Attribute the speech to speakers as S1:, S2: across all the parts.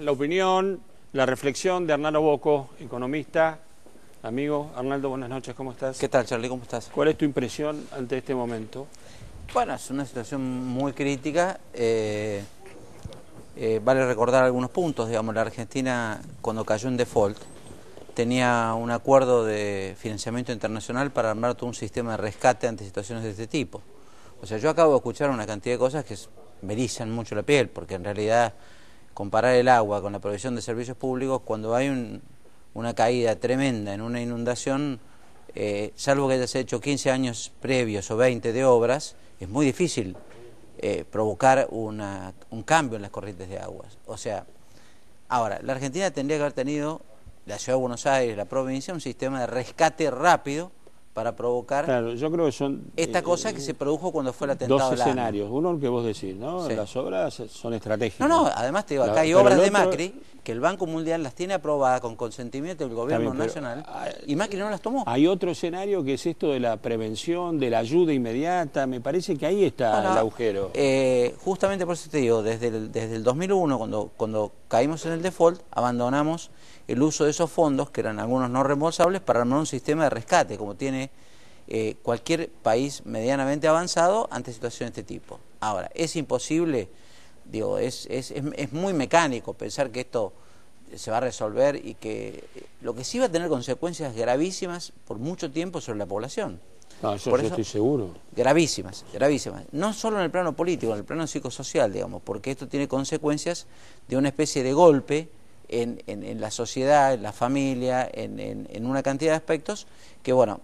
S1: la opinión, la reflexión de Arnaldo Boco, economista. Amigo Arnaldo, buenas noches, ¿cómo estás? ¿Qué tal, Charlie? ¿Cómo estás? ¿Cuál es tu impresión ante este momento? Bueno,
S2: es una situación muy crítica. Eh, eh, vale recordar algunos puntos. Digamos, la Argentina, cuando cayó en default, tenía un acuerdo de financiamiento internacional para armar todo un sistema de rescate ante situaciones de este tipo. O sea, yo acabo de escuchar una cantidad de cosas que me erizan mucho la piel, porque en realidad comparar el agua con la provisión de servicios públicos, cuando hay una caída tremenda en una inundación, eh, salvo que hayas hecho 15 años previos o 20 de obras, es muy difícil eh, provocar un cambio en las corrientes de aguas. O sea, ahora, la Argentina tendría que haber tenido, la Ciudad de Buenos Aires, la provincia, un sistema de rescate rápido para provocar
S1: yo creo que son, esta eh, cosa
S2: que se produjo cuando fue el atentado. Dos escenarios,
S1: uno que vos decís, ¿no? Las obras son estratégicas. No, no, además te digo, acá hay obras de Macri
S2: que el Banco Mundial las tiene aprobadas
S1: con consentimiento del gobierno nacional ah, y Macri no las tomó. Hay otro escenario que es esto de la prevención, de la ayuda inmediata, me parece que ahí está el agujero. Eh, justamente por eso te digo, desde el, desde el 2001, cuando, cuando
S2: caímos en el default, abandonamos el uso de esos fondos, que eran algunos no reembolsables, para armar un sistema de rescate, como tiene eh, cualquier país medianamente avanzado ante situaciones de este tipo. Ahora, es imposible, digo, es, es, es, muy mecánico pensar que esto se va a resolver y que eh, lo que sí va a tener consecuencias gravísimas por mucho tiempo sobre la población.
S1: No, ah, eso, estoy seguro.
S2: Gravísimas, gravísimas. No solo en el plano político, en el plano psicosocial, digamos, porque esto tiene consecuencias de una especie de golpe en, en la sociedad, en la familia, en, en, una cantidad de aspectos que, bueno,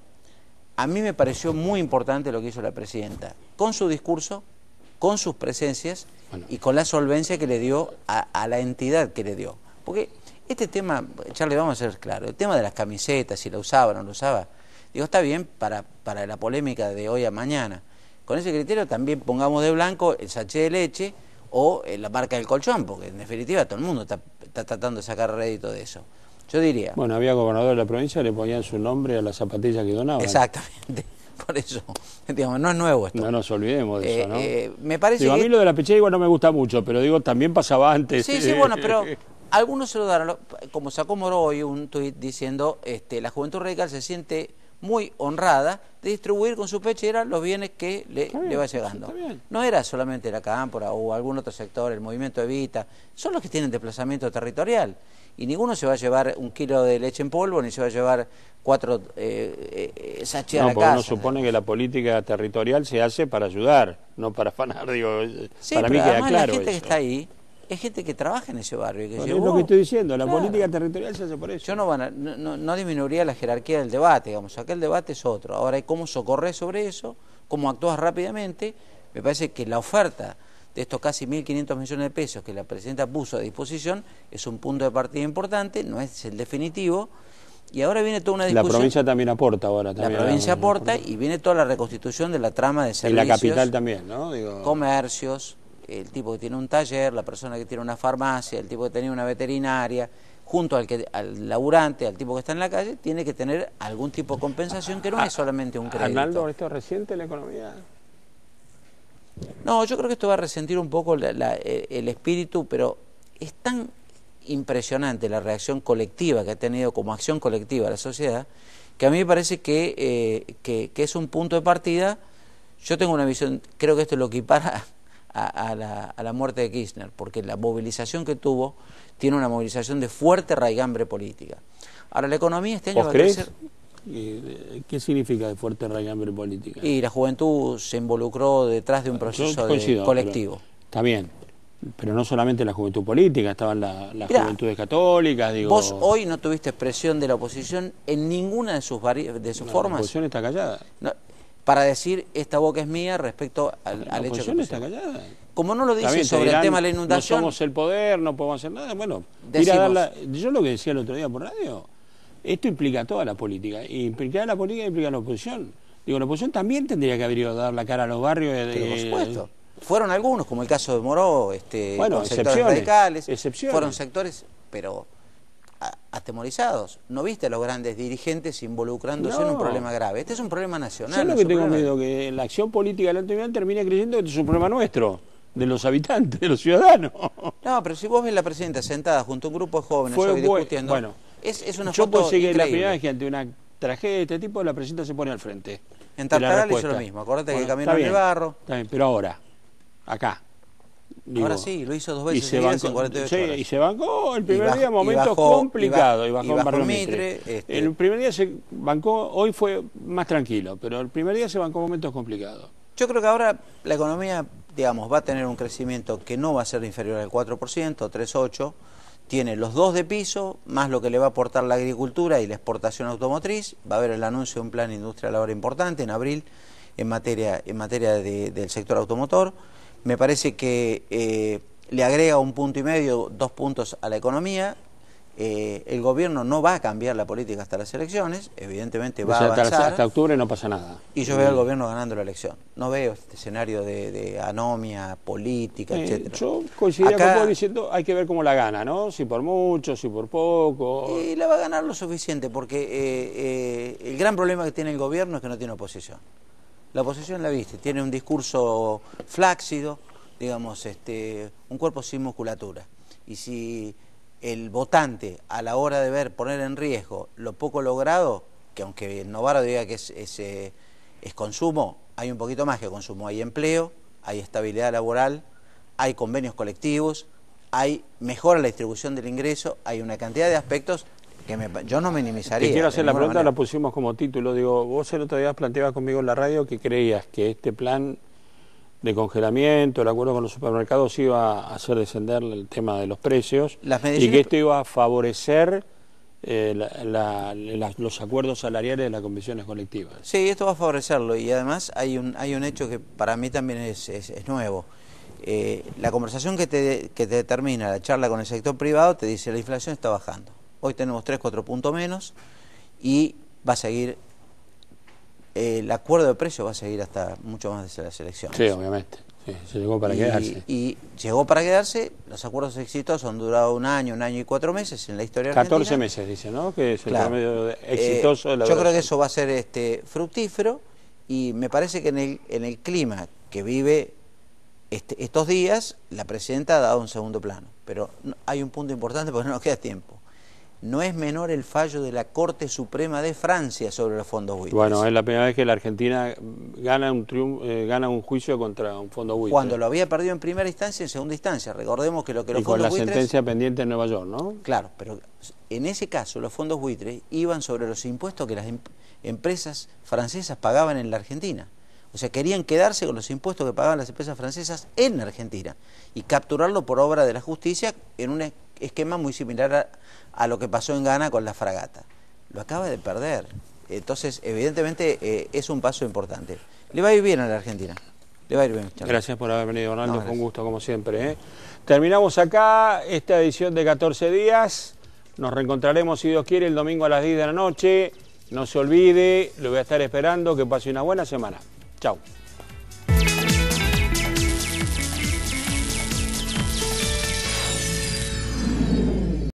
S2: a mí me pareció muy importante lo que hizo la presidenta, con su discurso, con sus presencias y con la solvencia que le dio a, la entidad que le dio. Porque este tema, Charlie, vamos a ser claros, el tema de las camisetas, si la usaba o no la usaba, digo, está bien para, para la polémica de hoy a mañana. Con ese criterio también pongamos de blanco el sachet de leche o eh, la marca del colchón, porque en definitiva todo el mundo está, está tratando de sacar rédito de eso
S1: yo diría. Bueno, había gobernador de la provincia, le ponían su nombre a las zapatillas que donaban. Exactamente, por eso, digamos, no es nuevo esto. No nos olvidemos de eh, eso, ¿no? Eh, me parece A mí lo de la pechera igual no me gusta mucho, pero digo, también pasaba antes. Sí, sí, bueno, pero
S2: algunos se lo daron, como sacó Moro hoy un tuit diciendo, este, la juventud radical se siente muy honrada de distribuir con su pechera los bienes que le, va llegando. No era solamente la Cámpora o algún otro sector, el movimiento Evita, son los que tienen desplazamiento territorial. Y ninguno se va a llevar un kilo de leche en polvo, ni se va a llevar cuatro
S1: eh, eh no, a Uno supone que la política territorial se hace para ayudar, no para afanar. Digo, para mí queda claro. La gente que está ahí es gente que trabaja en ese barrio. es lo que estoy diciendo, la política territorial
S2: se hace por eso. Yo no, van a, no, disminuiría la jerarquía del debate, digamos, aquel debate es otro. Ahora, hay cómo socorrer sobre eso, cómo actuar rápidamente. Me parece que la oferta de estos casi 1.500 millones de pesos que la presidenta puso a disposición es un punto de partida importante, no es el definitivo. Y ahora viene toda una discusión. La provincia
S1: también aporta ahora. También, la provincia
S2: aporta y viene toda la reconstitución de la trama de servicios. Y la capital también, ¿no? Comercios, el tipo que tiene un taller, la persona que tiene una farmacia, el tipo que tiene una veterinaria, junto al, que, al laburante, al tipo que está en la calle, tiene que tener algún tipo de compensación que no ah, es solamente un ah, crédito. Arnaldo,
S1: ¿esto resiente reciente la economía?
S2: No, yo creo que esto va a resentir un poco e, el espíritu, pero es tan impresionante la reacción colectiva que ha tenido como acción colectiva la sociedad, que a mí me parece que, eh, que es un punto de partida. Yo tengo una visión, creo que esto lo equipara a, la, a, la, muerte de Kirchner, porque la movilización que tuvo tiene una movilización de fuerte raigambre política.
S1: Ahora, la economía este año va a crecer... Eh, ¿Qué significa de fuerte raigambre política?
S2: Y la juventud se involucró detrás de un proceso colectivo.
S1: Está bien, pero no solamente la juventud política, estaban las juventudes católicas. Digo... Vos hoy
S2: no tuviste expresión de la oposición en ninguna de sus, de sus formas. La oposición está callada. No, para decir esta boca es mía respecto al, hecho al hecho que está callada. Como no lo dice sobre el tema de la inundación. No somos
S1: el poder, no podemos hacer nada. Bueno, yo lo que decía el otro día por radio, esto implica toda la política. Y Implica la política, implica la oposición. Digo, la oposición también tendría que haber ido a dar la cara a los barrios. De, por supuesto.
S2: Fueron algunos, como el caso de Moró, este,
S1: bueno, Excepciones.
S2: Fueron sectores, pero atemorizados. No viste a los grandes dirigentes involucrándose en un problema grave. Este es un problema nacional. Yo no que tengo miedo
S1: que la acción política de la autoridad termine creyendo que este es un problema nuestro, de los habitantes, de los ciudadanos. No, pero si vos ves la presidenta sentada junto a un grupo de jóvenes discutiendo, bueno, es, una yo foto Yo la primera vez que ante una tragedia de este tipo la presidenta se pone al frente. En Tartaral hizo lo mismo. Acordate que caminó en el barro. Está pero ahora, acá. Ahora sí, lo hizo dos veces. Y se bancó, 48 y se bancó el primer día, momentos complicados. Y bajó, este. El primer día se bancó, hoy fue más tranquilo, pero el primer día se bancó momentos complicados. Yo creo que ahora la
S2: economía, digamos, va a tener un crecimiento que no va a ser inferior al 4%, 3,8%. Tiene los dos de piso, más lo que le va a aportar la agricultura y la exportación automotriz. Va a haber el anuncio de un plan industrial ahora importante en abril en materia, en materia del sector automotor me parece que eh, le agrega un punto y medio, dos puntos a la economía. Eh, el gobierno no va a cambiar la política hasta las elecciones, evidentemente va a avanzar. Hasta,
S1: octubre no pasa nada. Y yo veo al mm.
S2: gobierno ganando la elección. No veo este escenario de,
S1: anomia política, eh, etcétera. Yo coincidiría con vos diciendo hay que ver cómo la gana, ¿no? Si por mucho, si por poco. Y la va a ganar lo suficiente, porque
S2: el gran problema que tiene el gobierno es que no tiene oposición. La oposición la viste, tiene un discurso flácido, digamos, este, un cuerpo sin musculatura. Y si el votante a la hora de ver poner en riesgo lo poco logrado, que aunque Novaro diga que es, eh, consumo, hay un poquito más que consumo, hay empleo, hay estabilidad laboral, hay convenios colectivos, hay mejora en la distribución del ingreso, hay una cantidad de aspectos yo no minimizaría. quiero hacer la pregunta, la
S1: pusimos como título. Digo, vos el otro día planteabas conmigo en la radio que creías que este plan de congelamiento, el acuerdo con los supermercados iba a hacer descender el tema de los precios y que esto iba a favorecer eh, los acuerdos salariales de las comisiones colectivas.
S2: Sí, esto va a favorecerlo y además hay un, hay un hecho que para mí también es, nuevo. Eh, la conversación que te, que la charla con el sector privado te dice la inflación está bajando. Hoy tenemos 3, 4 puntos menos y va a seguir, eh, el acuerdo de precio va a seguir hasta mucho más de las elecciones. Sí,
S1: obviamente. llegó para y, quedarse.
S2: Y llegó para quedarse, los acuerdos exitosos han durado un año, un año y cuatro meses en la historia 14 meses, dice,
S1: ¿no? Que es el eh, exitoso. yo creo que
S2: eso va a ser este fructífero y me parece que en el, clima que vive este, estos días, la presidenta ha dado un segundo plano. Pero hay un punto importante porque no nos queda tiempo no es menor el fallo de la Corte Suprema de Francia sobre los fondos buitres. Bueno, es
S1: la primera vez que la Argentina gana un, eh, gana un juicio contra un fondo buitre. Cuando lo había
S2: perdido en primera instancia, en segunda instancia. Recordemos que lo que los y con la sentencia
S1: pendiente en Nueva York, ¿no?
S2: Claro, pero en ese caso los fondos buitres iban sobre los impuestos que las em-, empresas francesas pagaban en la Argentina. O sea, querían quedarse con los impuestos que pagaban las empresas francesas en Argentina y capturarlo por obra de la justicia en una esquema muy similar a, lo que pasó en Ghana con la fragata. Lo acaba de perder. Entonces, evidentemente, eh, es un paso
S1: importante. Le
S2: va a ir bien a la Argentina.
S1: Le va a ir bien. Gracias por haber venido, Orlando. Con gusto, como siempre. ¿eh? Terminamos acá esta edición de 14 días. Nos reencontraremos, si Dios quiere, el domingo a las 10 de la noche. No se olvide, lo voy a estar esperando. Que pase una buena semana. Chao.